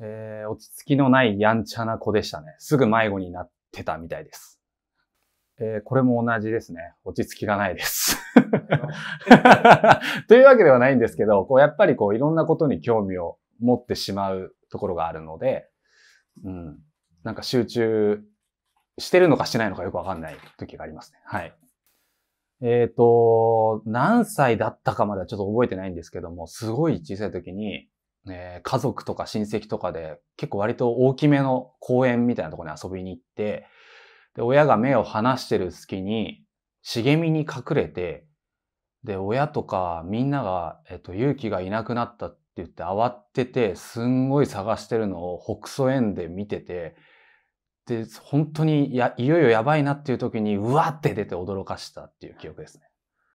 えー、落ち着きのないやんちゃな子でしたね。すぐ迷子になってたみたいです。えー、これも同じですね。落ち着きがないです。というわけではないんですけど、こうやっぱりこういろんなことに興味を持ってしまうところがあるので、うん。なんか集中してるのかしてないのかよくわかんない時がありますね。はい。えっ、ー、と、何歳だったかまではちょっと覚えてないんですけども、すごい小さい時に、えー、家族とか親戚とかで結構割と大きめの公園みたいなところに遊びに行って、で、親が目を離してる隙に茂みに隠れて、で、親とかみんなが、えっと、勇気がいなくなったって言って慌てて、すんごい探してるのを北曽園で見てて、で、本当にや、いよいよやばいなっていう時に、うわって出て驚かしたっていう記憶ですね。